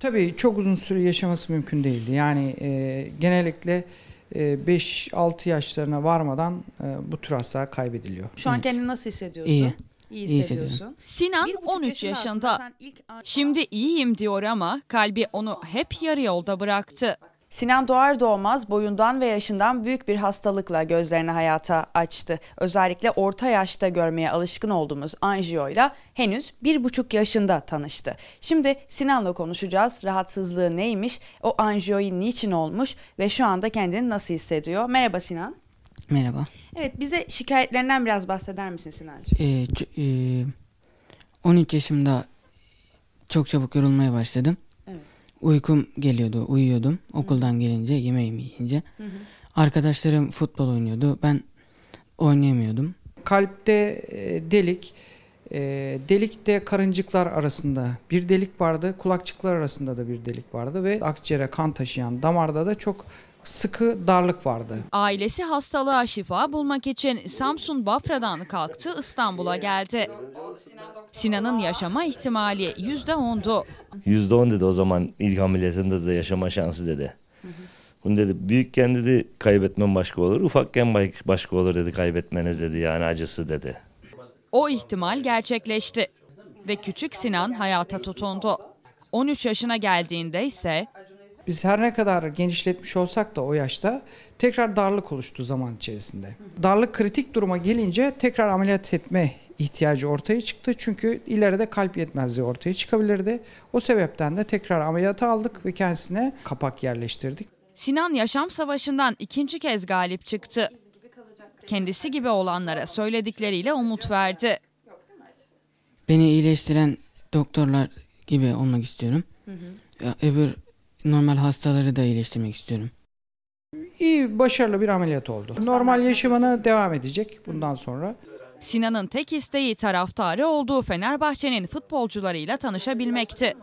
Tabii çok uzun süre yaşaması mümkün değildi. Yani e, genellikle e, 5-6 yaşlarına varmadan e, bu tür hasta kaybediliyor. Şu an Evet. kendini nasıl hissediyorsun? İyi. İyi hissediyorsun. Sinan 13 yaşında Şimdi iyiyim diyor ama kalbi onu hep yarı yolda bıraktı. Sinan doğar doğmaz boyundan ve yaşından büyük bir hastalıkla gözlerini hayata açtı. Özellikle orta yaşta görmeye alışkın olduğumuz anjiyoyla henüz bir buçuk yaşında tanıştı. Şimdi Sinan'la konuşacağız. Rahatsızlığı neymiş, o anjiyoyu niçin olmuş ve şu anda kendini nasıl hissediyor? Merhaba Sinan. Merhaba. Evet bize şikayetlerinden biraz bahseder misin Sinancığım? Ee, 13 e, yaşımda çok çabuk yorulmaya başladım uykum geliyordu. Uyuyordum. Okuldan gelince yemeğimi yiyince. Hı hı. Arkadaşlarım futbol oynuyordu. Ben oynayamıyordum. Kalpte e, delik e, ee, delikte karıncıklar arasında bir delik vardı, kulakçıklar arasında da bir delik vardı ve akciğere kan taşıyan damarda da çok sıkı darlık vardı. Ailesi hastalığa şifa bulmak için Samsun Bafra'dan kalktı İstanbul'a geldi. Sinan'ın yaşama ihtimali yüzde ondu. Yüzde %10 dedi o zaman ilk ameliyatında da yaşama şansı dedi. Bunu dedi büyükken dedi kaybetmen başka olur, ufakken başka olur dedi kaybetmeniz dedi yani acısı dedi. O ihtimal gerçekleşti ve küçük Sinan hayata tutundu. 13 yaşına geldiğinde ise biz her ne kadar genişletmiş olsak da o yaşta tekrar darlık oluştu zaman içerisinde. Darlık kritik duruma gelince tekrar ameliyat etme ihtiyacı ortaya çıktı. Çünkü ileride kalp yetmezliği ortaya çıkabilirdi. O sebepten de tekrar ameliyata aldık ve kendisine kapak yerleştirdik. Sinan yaşam savaşından ikinci kez galip çıktı kendisi gibi olanlara söyledikleriyle umut verdi. Beni iyileştiren doktorlar gibi olmak istiyorum. Hı hı. Öbür normal hastaları da iyileştirmek istiyorum. İyi, başarılı bir ameliyat oldu. Normal yaşamına devam edecek bundan sonra. Sinan'ın tek isteği taraftarı olduğu Fenerbahçe'nin futbolcularıyla tanışabilmekti.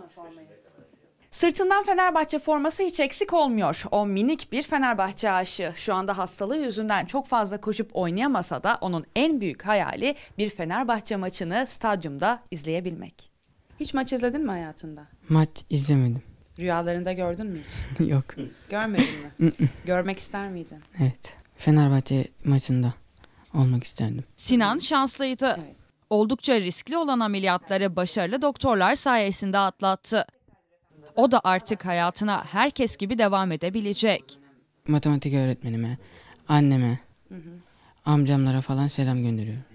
Sırtından Fenerbahçe forması hiç eksik olmuyor. O minik bir Fenerbahçe aşığı. Şu anda hastalığı yüzünden çok fazla koşup oynayamasa da onun en büyük hayali bir Fenerbahçe maçını stadyumda izleyebilmek. Hiç maç izledin mi hayatında? Maç izlemedim. Rüyalarında gördün mü hiç? Yok. Görmedin mi? Görmek ister miydin? Evet. Fenerbahçe maçında olmak isterdim. Sinan şanslıydı. Evet. Oldukça riskli olan ameliyatları başarılı doktorlar sayesinde atlattı. O da artık hayatına herkes gibi devam edebilecek. Matematik öğretmenime, anneme, hı hı. amcamlara falan selam gönderiyorum.